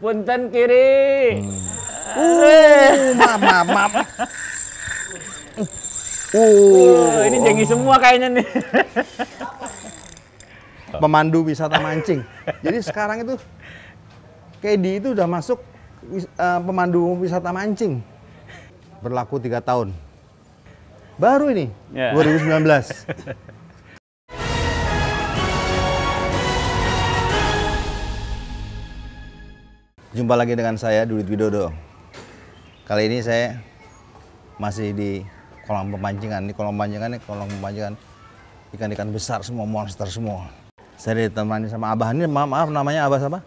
punten kiri. uh, Uh, mama, mama. Uh, ini uh. jengi semua kayaknya nih. Pemandu wisata mancing. Jadi sekarang itu Kedi itu udah masuk uh, pemandu wisata mancing. Berlaku tiga tahun. Baru ini, yeah. Ya. 2019. Jumpa lagi dengan saya Dudit Widodo. Kali ini saya masih di kolam pemancingan. Di kolam pemancingan, ini kolam pemancingan ikan-ikan besar semua, monster semua. Saya ditemani sama Abah ini, maaf, maaf namanya Abah siapa?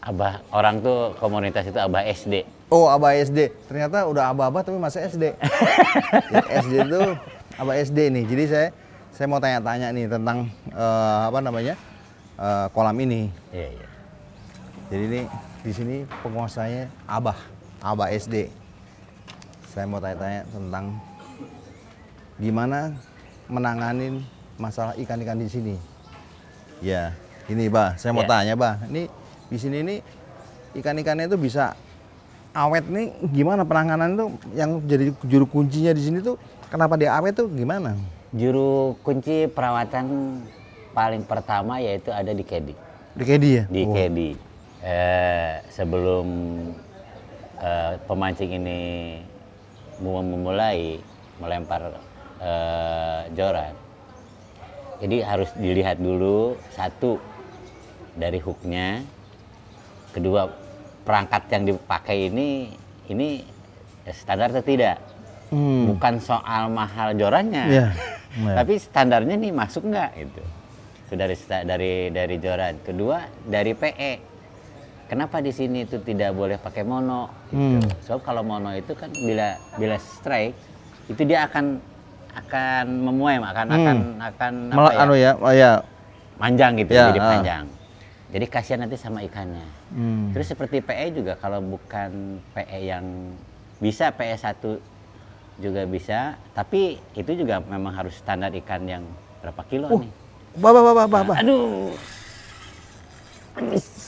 Abah, orang tuh komunitas itu Abah SD. Oh, Abah SD. Ternyata udah Abah-Abah tapi masih SD. ya, SD itu Abah SD nih. Jadi saya saya mau tanya-tanya nih tentang uh, apa namanya? Uh, kolam ini. Iya, iya. Jadi ini di sini penguasanya Abah, Abah SD. Saya mau tanya-tanya tentang gimana menanganin masalah ikan-ikan di sini. Ya, ini Bah, saya mau yeah. tanya Bah, ini di sini ini ikan-ikannya itu bisa awet nih gimana penanganan itu yang jadi juru kuncinya di sini tuh kenapa dia awet tuh gimana? Juru kunci perawatan paling pertama yaitu ada di kedi. Di kedi ya? Di oh. kedi eh, sebelum eh, pemancing ini memulai melempar eh, joran. Jadi harus dilihat dulu satu dari hooknya, kedua perangkat yang dipakai ini ini standar atau tidak. Hmm. Bukan soal mahal jorannya, yeah. Iya, yeah. tapi standarnya nih masuk nggak gitu? itu. dari dari dari joran. Kedua dari PE kenapa di sini itu tidak boleh pakai mono gitu. Hmm. Sebab so, kalau mono itu kan bila bila strike itu dia akan akan memuai, akan hmm. akan akan apa ya? Anu ya, oh ya. Panjang gitu, ya, jadi uh. panjang. Jadi kasihan nanti sama ikannya. Hmm. Terus seperti PE juga kalau bukan PE yang bisa PE satu juga bisa, tapi itu juga memang harus standar ikan yang berapa kilo uh, nih. Bah, bah, bah, bah, bah. aduh.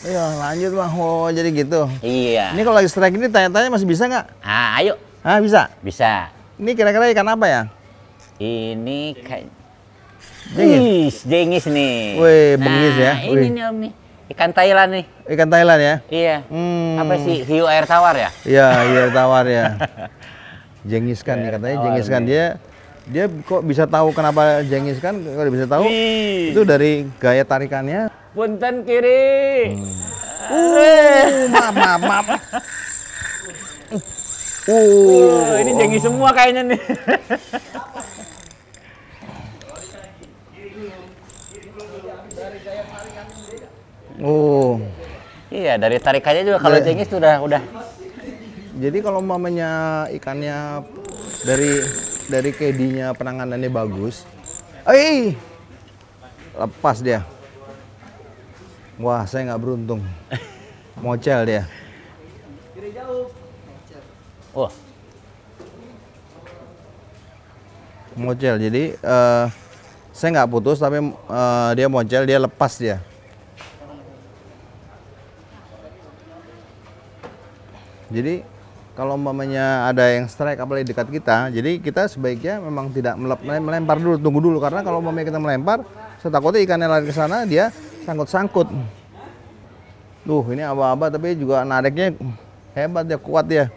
Iya, lanjut bang. Oh, jadi gitu. Iya. Ini kalau lagi strike ini tanya-tanya masih bisa nggak? Ah, ayo. Ah, bisa. Bisa. Ini kira-kira ikan apa ya? Ini kayak jengis, jengis nih. Wih, bengis ya. nah, ya. Ini Wih. nih om nih. Ikan Thailand nih. Ikan Thailand ya? Iya. Hmm. Apa sih? Hiu air tawar ya? Iya, hiu air tawar ya. jengis kan, nih katanya jengis kan dia dia kok bisa tahu kenapa jengis kan kalau bisa tahu Wih. itu dari gaya tarikannya punten kiri. Hmm. Uh, uh, Uh, mama, mama. Uh, ini jengi semua kayaknya nih. uh, Iya, dari tarikannya juga kalau iya. jengi sudah udah. Jadi kalau mamanya ikannya dari dari kedinya penanganannya bagus. Eh. Lepas dia. Wah, saya nggak beruntung. Mocel dia. Kiri jauh. Oh. Mocel. Jadi uh, saya nggak putus tapi uh, dia mocel, dia lepas dia. Jadi kalau umpamanya ada yang strike apalagi dekat kita, jadi kita sebaiknya memang tidak melempar dulu, tunggu dulu karena kalau umpamanya kita melempar, saya takutnya ikannya lari ke sana, dia sangkut-sangkut tuh ini aba-aba tapi juga nariknya hebat ya kuat ya,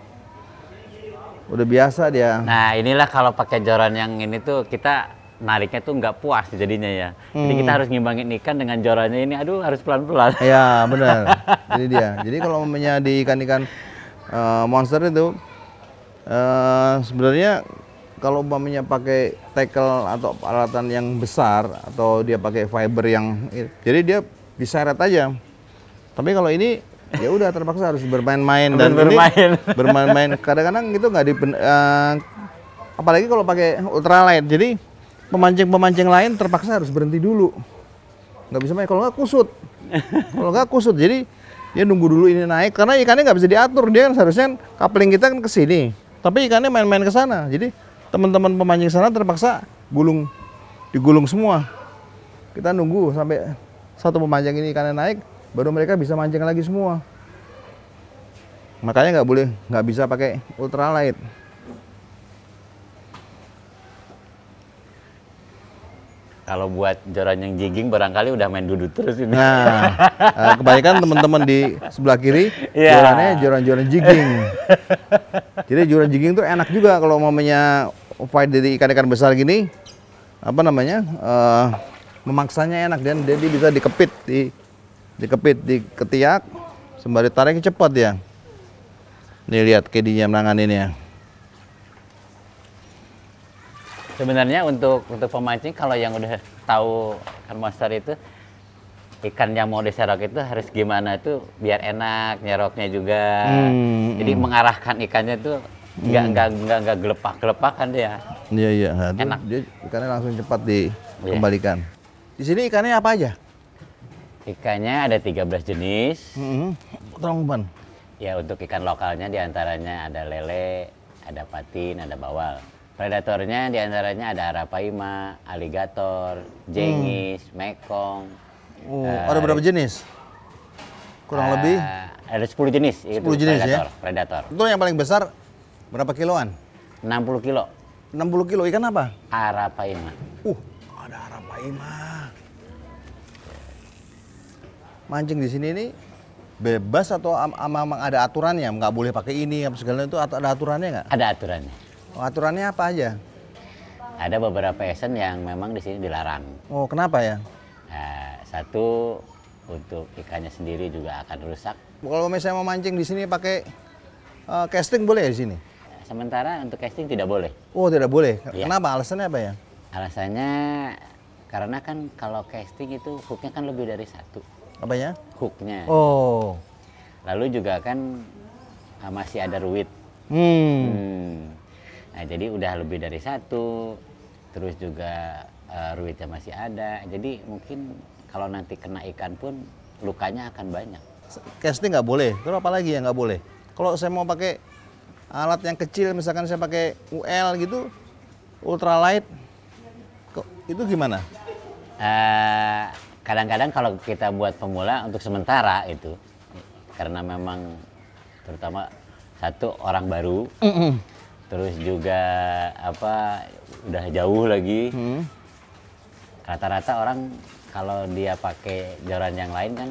udah biasa dia nah inilah kalau pakai joran yang ini tuh kita nariknya tuh nggak puas jadinya ya hmm. jadi kita hmm. harus ngimbangin ikan dengan jorannya ini aduh harus pelan-pelan ya benar jadi dia jadi kalau punya ikan-ikan uh, monster itu uh, sebenarnya kalau umpamanya pakai tackle atau peralatan yang besar atau dia pakai fiber yang jadi dia bisa diseret aja. Tapi kalau ini ya udah terpaksa harus bermain-main dan bermain bermain-main. Kadang-kadang itu nggak di uh, eh, apalagi kalau pakai ultralight. Jadi pemancing-pemancing lain terpaksa harus berhenti dulu. Nggak bisa main kalau nggak kusut. Kalau nggak kusut. Jadi dia nunggu dulu ini naik karena ikannya nggak bisa diatur. Dia kan seharusnya coupling kita kan ke sini. Tapi ikannya main-main ke sana. Jadi teman-teman pemancing sana terpaksa gulung digulung semua kita nunggu sampai satu pemancing ini ikannya naik baru mereka bisa mancing lagi semua makanya nggak boleh nggak bisa pakai ultralight Kalau buat joran yang jigging barangkali udah main duduk terus ini. Nah, eh, kebanyakan teman-teman di sebelah kiri yeah. jorannya joran-joran jigging. Jadi joran jigging tuh enak juga kalau mamanya fight dari ikan-ikan besar gini apa namanya? Uh, eh, memaksanya enak dan jadi bisa dikepit di dikepit di ketiak sembari tarik cepat ya. Nih lihat kedinya menangan ini ya. Sebenarnya untuk untuk pemancing kalau yang udah tahu ikan monster itu ikan yang mau diserok itu harus gimana itu biar enak nyeroknya juga. Hmm, Jadi hmm. mengarahkan ikannya itu nggak hmm. nggak nggak nggak gelepak gelepak kan dia. Iya iya. Nah, enak. Dia ikannya langsung cepat iya. dikembalikan. Yeah. Di sini ikannya apa aja? Ikannya ada 13 jenis. Mm -hmm. Tolong Ya untuk ikan lokalnya diantaranya ada lele, ada patin, ada bawal. Predatornya diantaranya ada arapaima, alligator, jengis, hmm. mekong. Uh, ada berapa jenis? Kurang uh, lebih? Ada 10 jenis. 10 itu jenis predator, ya? Predator. Itu yang paling besar berapa kiloan? 60 kilo. 60 kilo ikan apa? Arapaima. Uh, ada arapaima. Mancing di sini ini bebas atau am am ada aturannya? Nggak boleh pakai ini apa segala itu atau ada aturannya nggak? Ada aturannya. Oh, aturannya apa aja? Ada beberapa esen yang memang di sini dilarang. Oh, kenapa ya? Nah, satu untuk ikannya sendiri juga akan rusak. Kalau misalnya mau mancing di sini pakai uh, casting boleh ya di sini? Sementara untuk casting tidak boleh. Oh, tidak boleh. Ya. Kenapa? Alasannya apa ya? Alasannya karena kan kalau casting itu hooknya kan lebih dari satu. Apa ya? Hooknya. Oh. Lalu juga kan eh, masih ada ruwit. Hmm. hmm nah, jadi udah lebih dari satu terus juga uh, eh, ruwetnya masih ada jadi mungkin kalau nanti kena ikan pun lukanya akan banyak casting nggak boleh terus apa lagi yang nggak boleh kalau saya mau pakai alat yang kecil misalkan saya pakai UL gitu ultralight itu gimana kadang eh, kadang-kadang kalau kita buat pemula untuk sementara itu karena memang terutama satu orang baru mm -mm terus juga apa udah jauh lagi rata hmm. rata-rata orang kalau dia pakai joran yang lain kan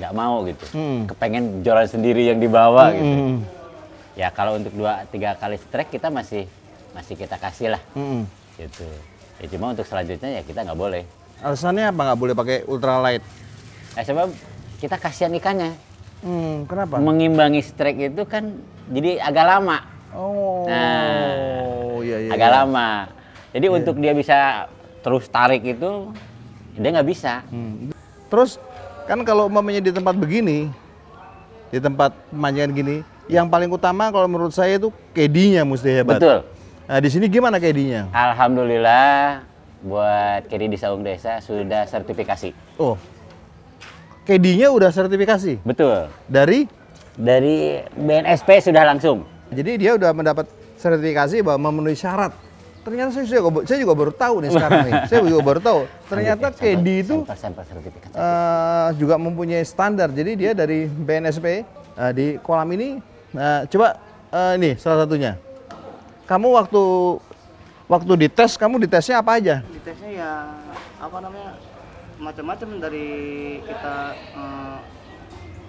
nggak mau gitu hmm. kepengen joran sendiri yang dibawa hmm. gitu ya kalau untuk dua tiga kali strike kita masih masih kita kasih lah hmm. gitu ya cuma untuk selanjutnya ya kita nggak boleh alasannya apa nggak boleh pakai ultralight eh ya, sebab kita kasihan ikannya hmm, kenapa mengimbangi strike itu kan jadi agak lama Oh. Nah, iya, iya, agak iya. lama. Jadi iya. untuk dia bisa terus tarik itu dia nggak bisa. Hmm. Terus kan kalau umpamanya di tempat begini, di tempat pemanjangan gini, yang paling utama kalau menurut saya itu kedinya mesti hebat. Betul. Nah, di sini gimana kedinya? Alhamdulillah buat kedi di Saung Desa sudah sertifikasi. Oh. Kedinya udah sertifikasi? Betul. Dari dari BNSP sudah langsung. Jadi dia udah mendapat sertifikasi bahwa memenuhi syarat. Ternyata saya juga, saya juga baru tahu nih sekarang nih. Saya juga baru tahu. Ternyata KD itu uh, juga mempunyai standar. Jadi dia dari BNSP uh, eh, di kolam ini uh, coba uh, ini salah satunya. Kamu waktu waktu dites kamu ditesnya apa aja? Ditesnya ya apa namanya macam-macam dari kita uh,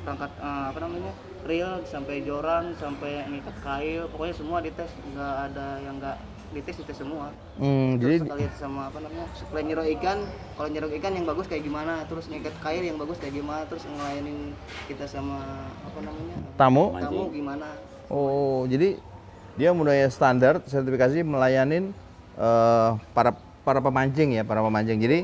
perangkat uh, apa namanya real sampai joran sampai ngikat kail pokoknya semua dites nggak ada yang nggak dites dites semua hmm, terus jadi lihat sama apa namanya supply nyerok ikan kalau nyerok ikan yang bagus kayak gimana terus ngikat kail yang bagus kayak gimana terus ngelayanin kita sama apa namanya tamu tamu gimana oh semuanya. jadi dia mulai standar sertifikasi melayanin uh, para para pemancing ya para pemancing jadi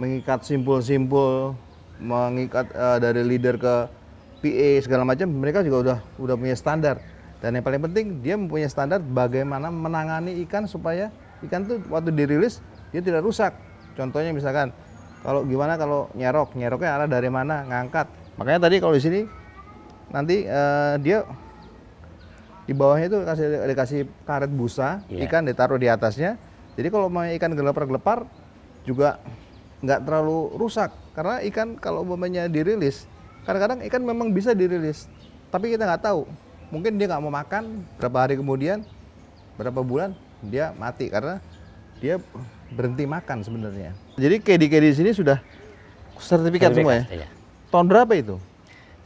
mengikat simpul-simpul mengikat uh, dari leader ke PA segala macam mereka juga udah udah punya standar dan yang paling penting dia mempunyai standar bagaimana menangani ikan supaya ikan tuh waktu dirilis dia tidak rusak contohnya misalkan kalau gimana kalau nyerok nyeroknya arah dari mana ngangkat makanya tadi kalau di sini nanti uh, dia di bawahnya itu kasih dikasih karet busa yeah. ikan ditaruh di atasnya jadi kalau mau ikan gelepar-gelepar juga nggak terlalu rusak karena ikan kalau umumnya dirilis kadang-kadang ikan memang bisa dirilis tapi kita nggak tahu mungkin dia nggak mau makan berapa hari kemudian berapa bulan dia mati karena dia berhenti makan sebenarnya jadi kedi-kedi di sini sudah sertifikat, sertifikat semua ya? Iya. Tahun berapa itu?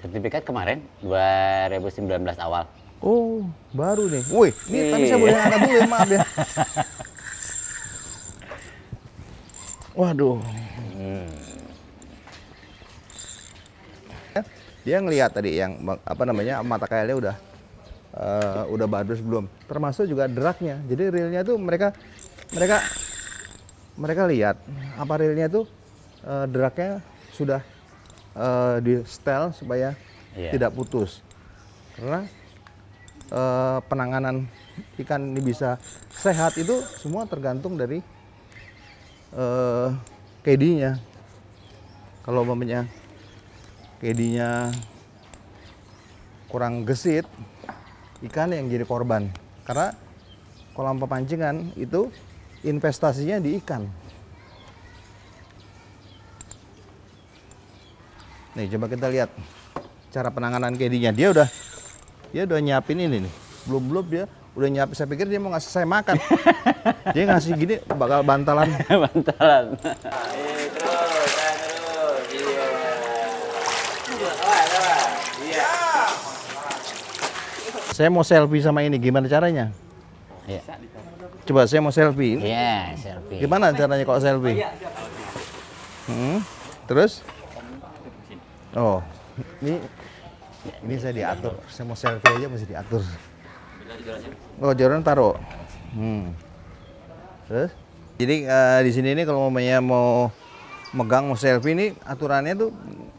Sertifikat kemarin 2019 awal. Oh, baru nih. Woi, ini tapi saya boleh iya. angkat dulu ya, maaf ya. Waduh. Hmm. dia ngelihat tadi yang apa namanya mata kailnya udah uh, udah bagus belum termasuk juga dragnya jadi reelnya tuh mereka mereka mereka lihat apa reelnya tuh uh, eh, dragnya sudah uh, di setel supaya yeah. tidak putus karena uh, penanganan ikan ini bisa sehat itu semua tergantung dari uh, KD-nya kalau umpamanya Kedinya kurang gesit, ikan yang jadi korban. Karena kolam pemancingan itu investasinya di ikan. Nih, coba kita lihat cara penanganan kedinya Dia udah dia udah nyiapin ini nih. Belum-belum dia udah nyiapin. Saya pikir dia mau ngasih saya makan. dia ngasih gini bakal bantalan. bantalan. Nah, saya mau selfie sama ini gimana caranya ya. coba saya mau selfie ya selfie gimana caranya kok selfie hmm, terus oh ini ini saya diatur saya mau selfie aja masih diatur oh joran taruh hmm. terus jadi uh, di sini ini kalau mamanya mau megang mau selfie ini aturannya tuh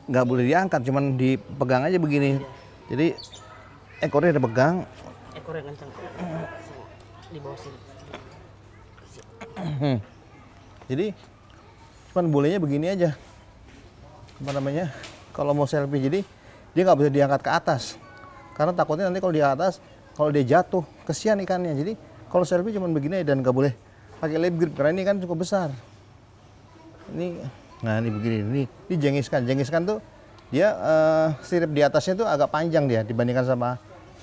nggak boleh diangkat, cuman dipegang aja begini. Jadi ekornya ada pegang ekornya kencang di bawah sini hmm. jadi cuman bolehnya begini aja apa namanya kalau mau selfie jadi dia nggak bisa diangkat ke atas karena takutnya nanti kalau di atas kalau dia jatuh kesian ikannya jadi kalau selfie cuman begini aja dan nggak boleh pakai lip grip karena ini kan cukup besar ini nah ini begini ini ini jengiskan jengiskan tuh dia uh, sirip di atasnya tuh agak panjang dia dibandingkan sama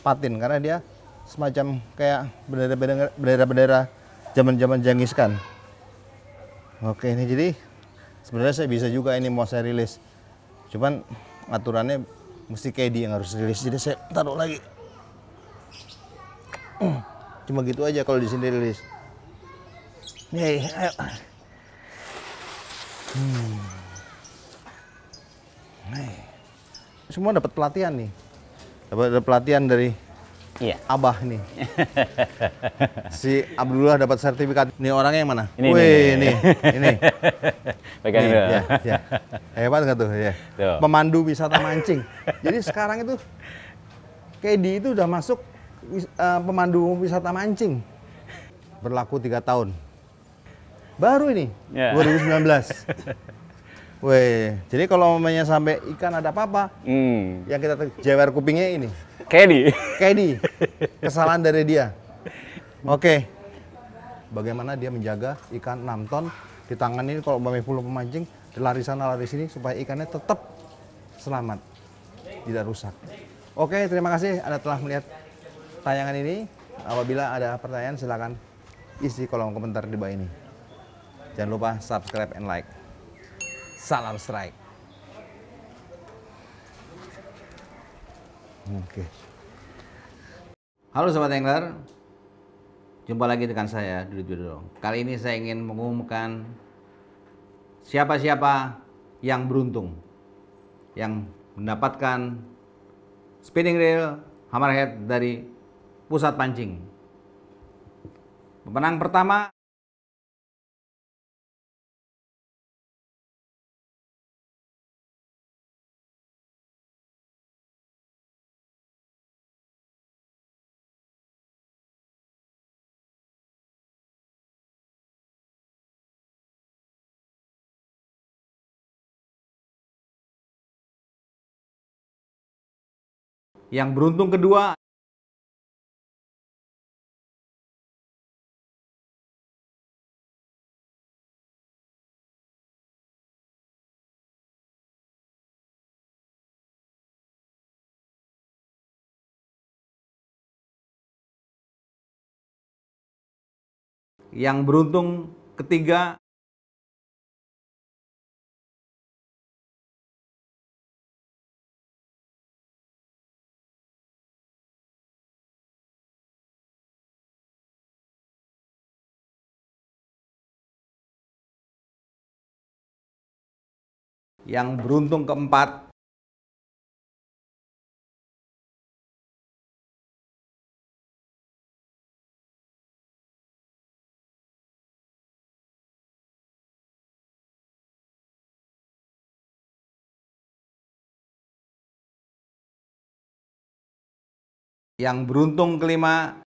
patin karena dia semacam kayak bendera-bendera bendera-bendera zaman-zaman jangis kan. Oke, ini jadi sebenarnya saya bisa juga ini mau saya rilis. Cuman aturannya mesti KD yang harus rilis. Jadi saya taruh lagi. Cuma gitu aja kalau di sini rilis. Nih, ayo. Hmm. Semua dapat pelatihan nih. Dapat pelatihan dari Iya. Abah nih. si Abdullah dapat sertifikat. Ini orangnya yang mana? Ini, Wih, ini, ini. Pegang ini, ini. ya, ya. Hebat nggak tuh? Ya. Tuh. Pemandu wisata mancing. Jadi sekarang itu Kedi itu udah masuk uh, pemandu wisata mancing. Berlaku tiga tahun. Baru ini, yeah. Ya. 2019. Weh, jadi kalau mamanya sampai ikan ada apa-apa, hmm. yang kita jewer kupingnya ini. Kedi. Kedi. Kesalahan dari dia. Oke. Okay. Bagaimana dia menjaga ikan 6 ton di tangan ini kalau Mbak Mepulu pemancing, lari sana lari sini supaya ikannya tetap selamat, tidak rusak. Oke, okay, terima kasih Anda telah melihat tayangan ini. Apabila ada pertanyaan silakan isi kolom komentar di bawah ini. Jangan lupa subscribe and like. Salam strike. Oke. Halo sobat angler. Jumpa lagi dengan saya Dudi Dudu. Kali ini saya ingin mengumumkan siapa-siapa yang beruntung yang mendapatkan spinning reel hammerhead dari pusat pancing. Pemenang pertama Yang beruntung kedua Yang beruntung ketiga yang beruntung keempat Yang beruntung kelima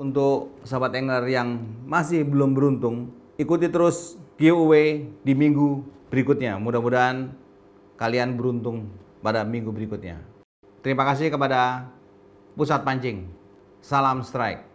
untuk sahabat angler yang masih belum beruntung, ikuti terus giveaway di minggu berikutnya. Mudah-mudahan kalian beruntung pada minggu berikutnya. Terima kasih kepada Pusat Pancing. Salam strike.